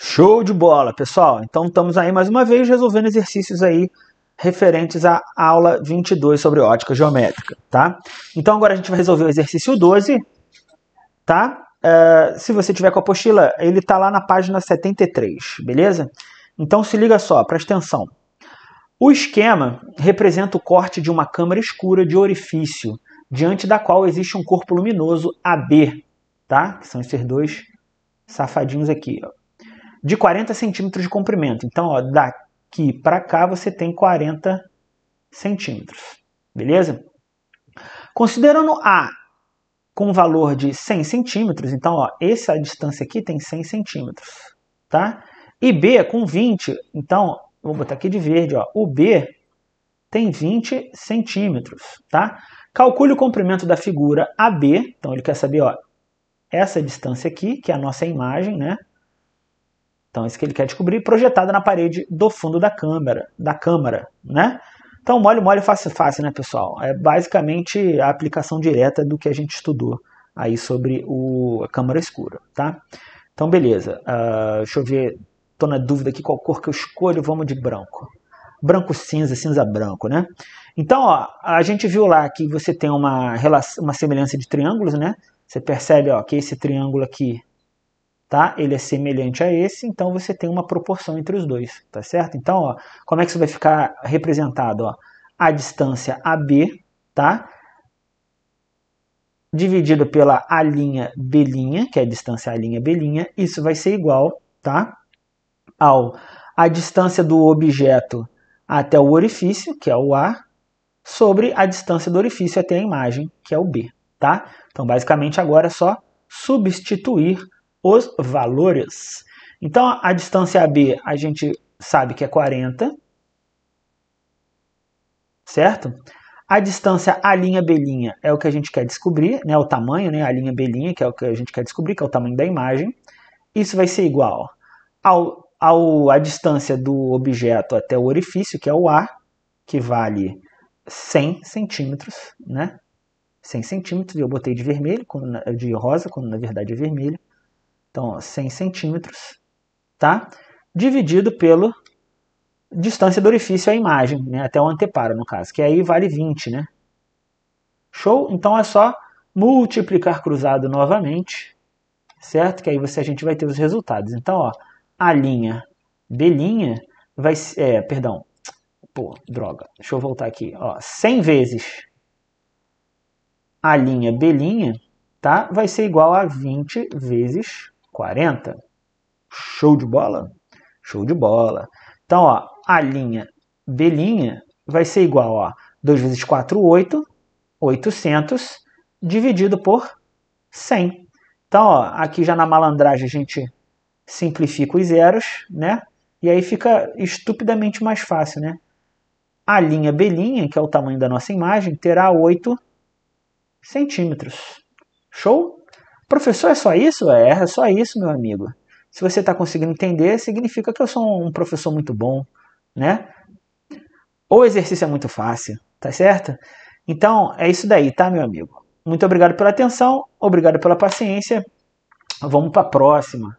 Show de bola, pessoal. Então estamos aí mais uma vez resolvendo exercícios aí referentes à aula 22 sobre ótica geométrica, tá? Então agora a gente vai resolver o exercício 12, tá? Uh, se você tiver com a apostila, ele está lá na página 73, beleza? Então se liga só, presta atenção. O esquema representa o corte de uma câmara escura de orifício, diante da qual existe um corpo luminoso AB, tá? Que são esses dois safadinhos aqui, ó de 40 centímetros de comprimento. Então, ó, daqui para cá você tem 40 centímetros, beleza? Considerando A com valor de 100 centímetros, então ó, essa distância aqui tem 100 centímetros, tá? E B é com 20, então, vou botar aqui de verde, ó, o B tem 20 centímetros, tá? Calcule o comprimento da figura AB, então ele quer saber, ó, essa distância aqui, que é a nossa imagem, né? Então, isso que ele quer descobrir, projetada na parede do fundo da câmera da câmara, né? Então, mole, mole, fácil, fácil, né, pessoal? É basicamente a aplicação direta do que a gente estudou aí sobre o, a câmara escura, tá? Então, beleza. Uh, deixa eu ver, tô na dúvida aqui qual cor que eu escolho, vamos de branco. Branco cinza, cinza branco, né? Então, ó, a gente viu lá que você tem uma, relação, uma semelhança de triângulos, né? Você percebe ó, que esse triângulo aqui tá? Ele é semelhante a esse, então você tem uma proporção entre os dois, tá certo? Então, ó, como é que isso vai ficar representado? Ó? A distância AB, tá? dividido pela a linha B', que é a distância a linha B', isso vai ser igual, tá? Ao a distância do objeto até o orifício, que é o A, sobre a distância do orifício até a imagem, que é o B, tá? Então, basicamente, agora é só substituir os valores. Então, a distância AB a gente sabe que é 40, certo? A distância A linha B linha é o que a gente quer descobrir, né? O tamanho, né? A linha B linha, que é o que a gente quer descobrir, que é o tamanho da imagem. Isso vai ser igual ao, ao a distância do objeto até o orifício, que é o A, que vale 100 centímetros, né? 100 centímetros, eu botei de vermelho, de rosa, quando na verdade é vermelho. Então, 100 centímetros, tá? Dividido pelo distância do orifício à imagem, né? até o anteparo, no caso, que aí vale 20, né? Show? Então é só multiplicar cruzado novamente, certo? Que aí você, a gente vai ter os resultados. Então, ó, a linha B' vai ser, é, perdão, pô, droga, deixa eu voltar aqui, ó, 100 vezes a linha B', tá? Vai ser igual a 20 vezes 40? Show de bola? Show de bola. Então, ó, a linha B' vai ser igual a 2 vezes 4, 8, 800, dividido por 100. Então, ó, aqui já na malandragem a gente simplifica os zeros, né? E aí fica estupidamente mais fácil, né? A linha B', que é o tamanho da nossa imagem, terá 8 centímetros. Show? Professor é só isso? É, é só isso, meu amigo. Se você está conseguindo entender, significa que eu sou um professor muito bom, né? Ou o exercício é muito fácil, tá certo? Então, é isso daí, tá, meu amigo? Muito obrigado pela atenção, obrigado pela paciência. Vamos para a próxima.